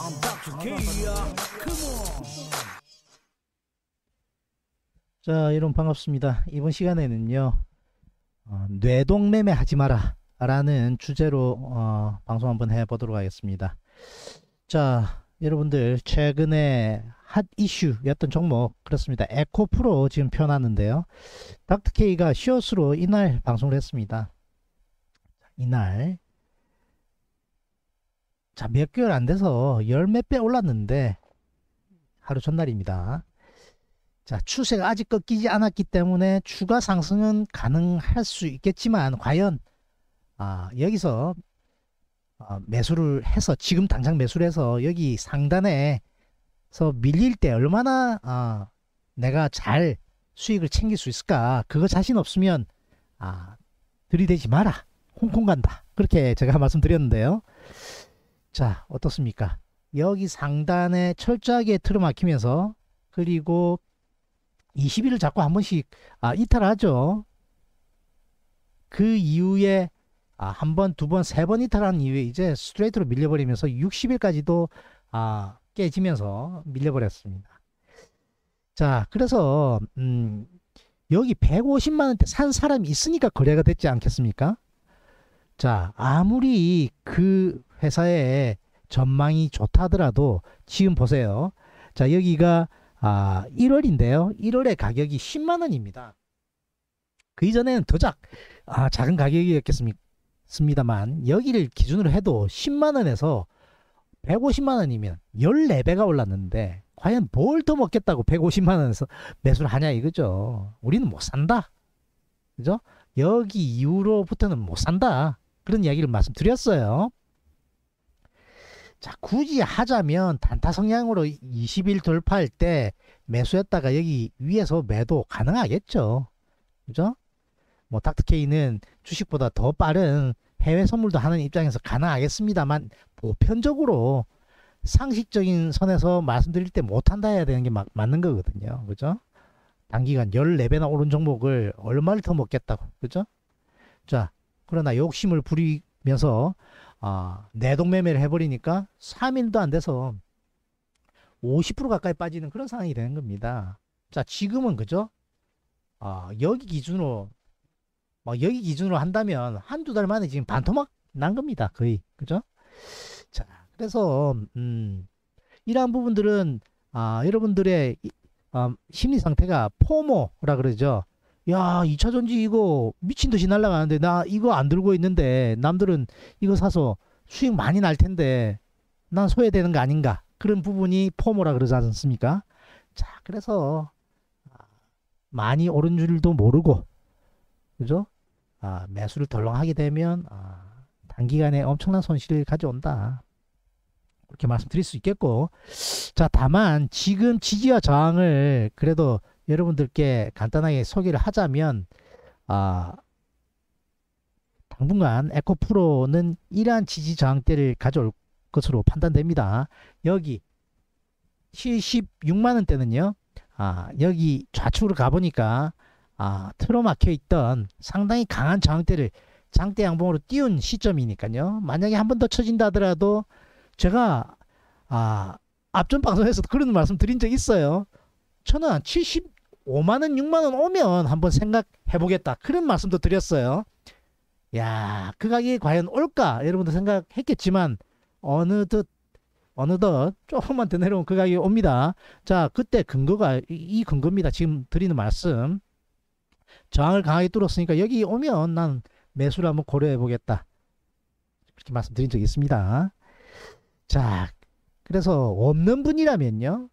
I'm b a k Come on. 자, 여러분 반갑습니다. 이번 시간에는요. 어, 뇌동매매 하지 마라 라는 주제로 어, 방송 한번 해보도록 하겠습니다. 자, 여러분들 최근에 핫 이슈였던 종목 그렇습니다. 에코프로 지금 펴놨는데요. 닥터케이가 쇼스로 이날 방송을 했습니다. 이날 자, 몇 개월 안 돼서 열 몇 배 올랐는데 하루 전날입니다. 자, 추세가 아직 꺾이지 않았기 때문에 추가 상승은 가능할 수 있겠지만 과연 아, 여기서 아, 매수를 해서 지금 당장 매수를 해서 여기 상단에서 밀릴 때 얼마나 아, 내가 잘 수익을 챙길 수 있을까 그거 자신 없으면 아, 들이대지 마라 홍콩 간다 그렇게 제가 말씀드렸는데요 자, 어떻습니까? 여기 상단에 철저하게 틀어막히면서 그리고 20일을 자꾸 한 번씩 아, 이탈하죠. 그 이후에 아, 한 번, 두 번, 세 번 이탈한 이후에 이제 스트레이트로 밀려버리면서 60일까지도 아, 깨지면서 밀려버렸습니다. 자, 그래서 음, 여기 150만 원대 산 사람이 있으니까 거래가 됐지 않겠습니까? 자, 아무리 그 회사의 전망이 좋다더라도 지금 보세요. 자, 여기가 아, 1월인데요. 1월의 가격이 10만 원입니다. 그 이전에는 더 작, 아, 작은 가격이었겠습니다만 여기를 기준으로 해도 10만 원에서 150만 원이면 14배가 올랐는데 과연 뭘 더 먹겠다고 150만 원에서 매수를 하냐 이거죠. 우리는 못 산다. 그죠? 여기 이후로부터는 못 산다. 그런 이야기를 말씀드렸어요. 자, 굳이 하자면 단타 성향으로 20일 돌파할 때 매수했다가 여기 위에서 매도 가능하겠죠. 그죠? 뭐 닥터케이는 주식보다 더 빠른 해외 선물도 하는 입장에서 가능하겠습니다만 보편적으로 상식적인 선에서 말씀드릴 때 못한다 해야 되는 게 마, 맞는 거거든요. 그죠? 단기간 14배나 오른 종목을 얼마를 더 먹겠다고. 그죠? 자, 그러나 욕심을 부리면서 아, 내동매매를 해버리니까 3일도 안 돼서 50% 가까이 빠지는 그런 상황이 되는 겁니다. 자, 지금은 그죠? 아, 여기 기준으로, 뭐 여기 기준으로 한다면 한두 달 만에 지금 반토막 난 겁니다. 거의. 그죠? 자, 그래서, 음, 이러한 부분들은, 아, 여러분들의 이, 아, 심리 상태가 포모라 그러죠. 야, 2차 전지 이거 미친 듯이 날아가는데 나 이거 안 들고 있는데 남들은 이거 사서 수익 많이 날 텐데 난 소외되는 거 아닌가. 그런 부분이 포모라 그러지 않습니까? 자, 그래서 아, 많이 오른 줄도 모르고 그죠? 아, 매수를 덜렁하게 되면 아, 단기간에 엄청난 손실을 가져온다. 그렇게 말씀드릴 수 있겠고 자 다만 지금 지지와 저항을 그래도 여러분들께 간단하게 소개를 하자면 아, 당분간 에코프로는 이러한 지지 저항대를 가져올 것으로 판단됩니다. 여기 76만원대는요. 아, 여기 좌측으로 가보니까 아, 틀어 막혀 있던 상당히 강한 저항대를 장대 양봉으로 띄운 시점이니까요. 만약에 한 번 더 쳐진다 하더라도 제가 아, 앞전 방송에서도 그런 말씀 드린 적 있어요. 저는 5만 원, 6만 원 오면 한번 생각해 보겠다. 그런 말씀도 드렸어요. 야, 그 가격이 과연 올까? 여러분도 생각했겠지만 어느덧 어느덧 조금만 더 내려오면 그 가격이 옵니다. 자, 그때 근거가 이 근거입니다. 지금 드리는 말씀. 저항을 강하게 뚫었으니까 여기 오면 난 매수를 한번 고려해 보겠다. 그렇게 말씀드린 적이 있습니다. 자, 그래서 없는 분이라면요.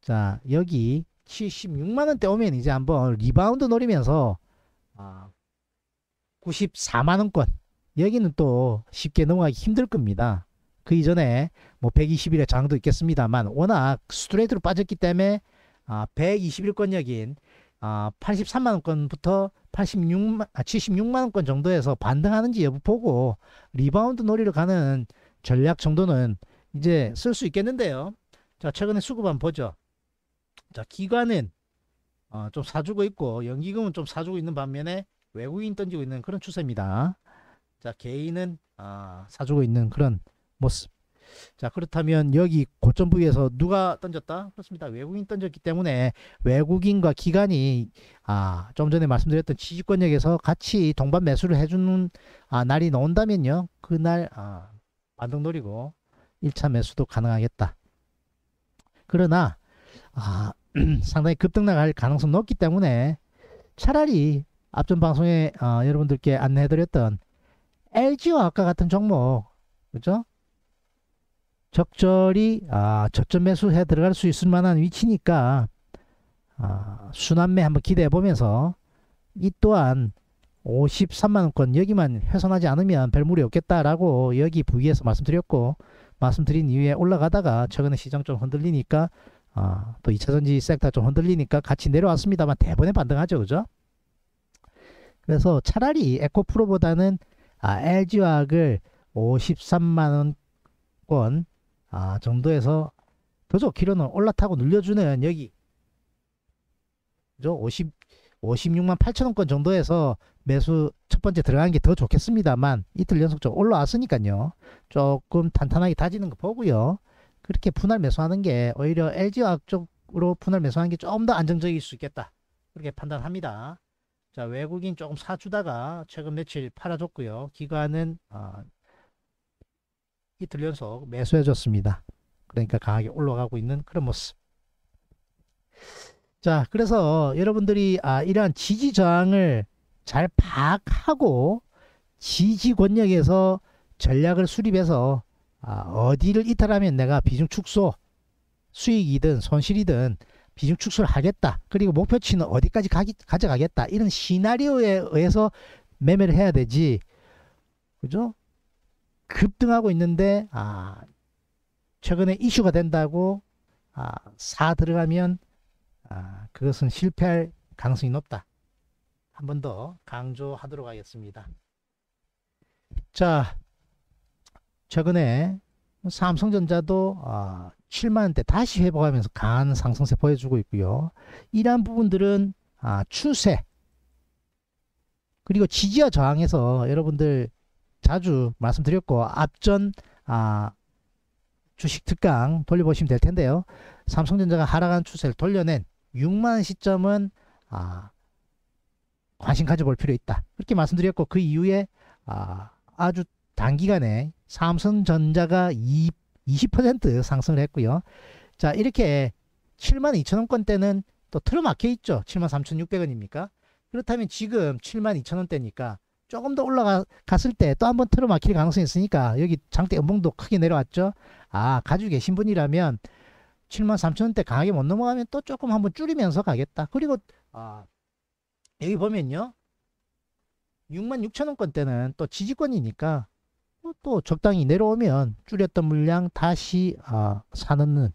자, 여기 76만 원대 오면 이제 한번 리바운드 노리면서 아, 94만 원권 여기는 또 쉽게 넘어가기 힘들 겁니다. 그 이전에 뭐 120일의 장도 있겠습니다만 워낙 스트레이트로 빠졌기 때문에 아, 1 2일권역인 아, 83만 원권부터 86만 아, 76만 원권 정도에서 반등하는지 여부 보고 리바운드 놀이를 가는 전략 정도는 이제 쓸 수 있겠는데요. 자 최근에 수급 한번 보죠. 자, 기관은 어, 좀 사주고 있고 연기금은 좀 사주고 있는 반면에 외국인 던지고 있는 그런 추세입니다. 자, 개인은 아, 사주고 있는 그런 모습. 자 그렇다면 여기 고점 부위에서 누가 던졌다? 그렇습니다. 외국인 던졌기 때문에 외국인과 기관이 아 좀 전에 말씀드렸던 지지권 역에서 같이 동반 매수를 해주는 아, 날이 나온다면요 그날 아, 반등 노리고 1차 매수도 가능하겠다. 그러나 아 상당히 급등나갈 가능성 높기 때문에 차라리 앞전 방송에 어, 여러분들께 안내해드렸던 LG와 아까 같은 종목 그죠? 적절히 아, 저점 매수해 들어갈 수 있을 만한 위치니까 아, 순환매 한번 기대해 보면서 이 또한 53만원권 여기만 훼손하지 않으면 별 무리 없겠다라고 여기 부위에서 말씀드렸고 말씀드린 이후에 올라가다가 최근에 시장 좀 흔들리니까 아, 또 2차 전지 섹터 좀 흔들리니까 같이 내려왔습니다만 대번에 반등하죠. 그죠? 그래서 차라리 에코프로보다는 아, LG화학을 53만 원권 아, 정도에서 그죠? 기어는 올라타고 눌려주는 여기 그50 56만 8천 원권 정도에서 매수 첫 번째 들어가는 게 더 좋겠습니다만 이틀 연속적 으로 올라왔으니까요. 조금 탄탄하게 다지는 거 보고요. 그렇게 분할 매수하는 게 오히려 LG화 쪽으로 분할 매수하는 게 좀 더 안정적일 수 있겠다. 그렇게 판단합니다. 자, 외국인 조금 사주다가 최근 며칠 팔아줬고요. 기관은 어, 이틀 연속 매수해줬습니다. 그러니까 강하게 올라가고 있는 그런 모습. 자, 그래서 여러분들이 아, 이러한 지지 저항을 잘 파악하고 지지 권역에서 전략을 수립해서 아, 어디를 이탈하면 내가 비중 축소 수익이든 손실이든 비중 축소를 하겠다. 그리고 목표치는 어디까지 가기, 가져가겠다. 이런 시나리오에 의해서 매매를 해야 되지. 그죠? 급등하고 있는데 아, 최근에 이슈가 된다고 아, 사 들어가면 아, 그것은 실패할 가능성이 높다. 한 번 더 강조하도록 하겠습니다. 자, 최근에 삼성전자도 7만원대 아, 다시 회복하면서 강한 상승세 보여주고 있고요. 이러한 부분들은 아, 추세 그리고 지지와 저항에서 여러분들 자주 말씀드렸고 앞전 아, 주식 특강 돌려보시면 될 텐데요. 삼성전자가 하락한 추세를 돌려낸 6만 시점은 관심 가져볼 필요 있다. 그렇게 말씀드렸고 그 이후에 아주 단기간에 삼성전자가 2, 20% 상승을 했고요. 자, 이렇게 7만 2천 원권대는 또 틀어막혀 있죠. 7만 3,600원입니까? 그렇다면 지금 7만 2천 원대니까 조금 더 올라갔을 때 또 한번 틀어막힐 가능성이 있으니까 여기 장대 연봉도 크게 내려왔죠. 아, 가지고 계신 분이라면 7만 3천 원대 강하게 못 넘어가면 또 조금 한번 줄이면서 가겠다. 그리고 아, 여기 보면요. 6만 6천 원권 대는또 지지권이니까 또 적당히 내려오면 줄였던 물량 다시 아, 사는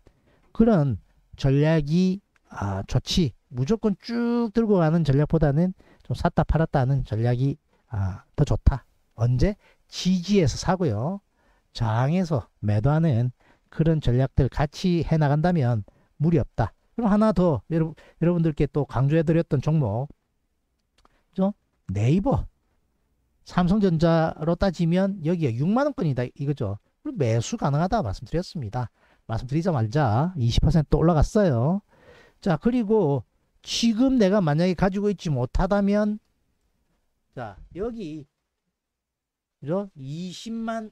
그런 전략이 아, 좋지 무조건 쭉 들고 가는 전략보다는 좀 샀다 팔았다 하는 전략이 아, 더 좋다 언제 지지에서 사고요 장에서 매도하는 그런 전략들 같이 해 나간다면 무리 없다 그럼 하나 더 여러분, 여러분들께 또 강조해 드렸던 종목 네이버 삼성전자로 따지면 여기에 6만원권이다 이거죠. 매수 가능하다 말씀드렸습니다. 말씀드리자마자 20% 올라갔어요. 자 그리고 지금 내가 만약에 가지고 있지 못하다면 자 여기 그죠? 20만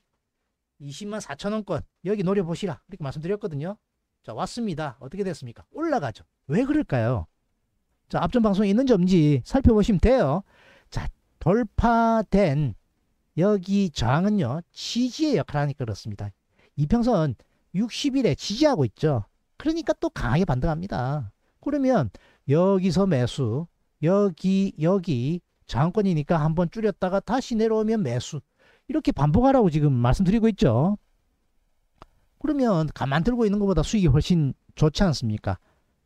20만 4천원권 여기 노려보시라 이렇게 말씀드렸거든요. 자 왔습니다. 어떻게 됐습니까? 올라가죠. 왜 그럴까요? 자 앞전 방송에 있는지 없는지 살펴보시면 돼요. 돌파된 여기 저항은요 지지의 역할을 하니까 그렇습니다. 이평선 60일에 지지하고 있죠. 그러니까 또 강하게 반등합니다. 그러면 여기서 매수, 여기 여기 저항권이니까 한번 줄였다가 다시 내려오면 매수 이렇게 반복하라고 지금 말씀드리고 있죠. 그러면 가만 들고 있는 것보다 수익이 훨씬 좋지 않습니까?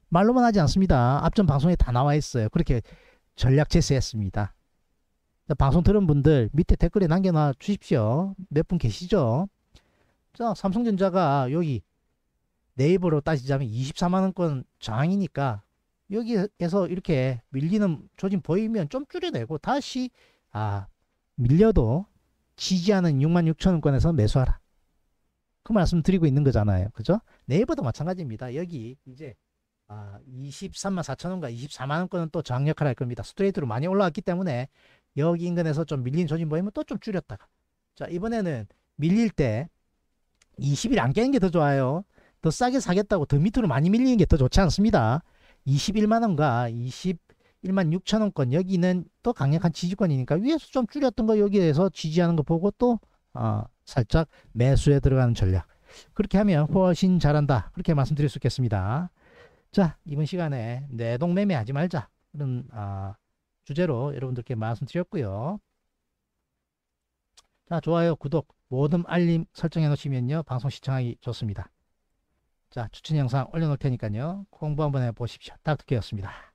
말로만 하지 않습니다. 앞전 방송에 다 나와 있어요. 그렇게 전략 제시했습니다. 방송 들은 분들 밑에 댓글에 남겨놔 주십시오. 몇 분 계시죠? 자, 삼성전자가 여기 네이버로 따지자면 24만원권 장이니까 여기에서 이렇게 밀리는 조짐 보이면 좀 줄여내고 다시 아 밀려도 지지하는 6 6 0 0 0원권에서 매수하라. 그 말씀 드리고 있는 거잖아요. 그죠? 네이버도 마찬가지입니다. 여기 이제 아, 23만 4천원과 24만원권은 또 장력화를 할 겁니다. 스트레이트로 많이 올라왔기 때문에 여기 인근에서 좀 밀린 조짐 보이면 또 좀 줄였다가 자 이번에는 밀릴 때 20일 안 깨는 게 더 좋아요 더 싸게 사겠다고 더 밑으로 많이 밀리는 게 더 좋지 않습니다 21만원과 21만 6천원권 여기는 또 강력한 지지권이니까 위에서 좀 줄였던 거 여기에서 지지하는 거 보고 또 어, 살짝 매수에 들어가는 전략 그렇게 하면 훨씬 잘한다 그렇게 말씀드릴 수 있겠습니다 자 이번 시간에 내동매매 하지 말자 그런 어, 주제로 여러분들께 말씀드렸고요. 자, 좋아요, 구독, 모든 알림 설정해 놓으시면요. 방송 시청하기 좋습니다. 자, 추천 영상 올려놓을 테니까요. 공부 한번 해보십시오. 닥터케였습니다.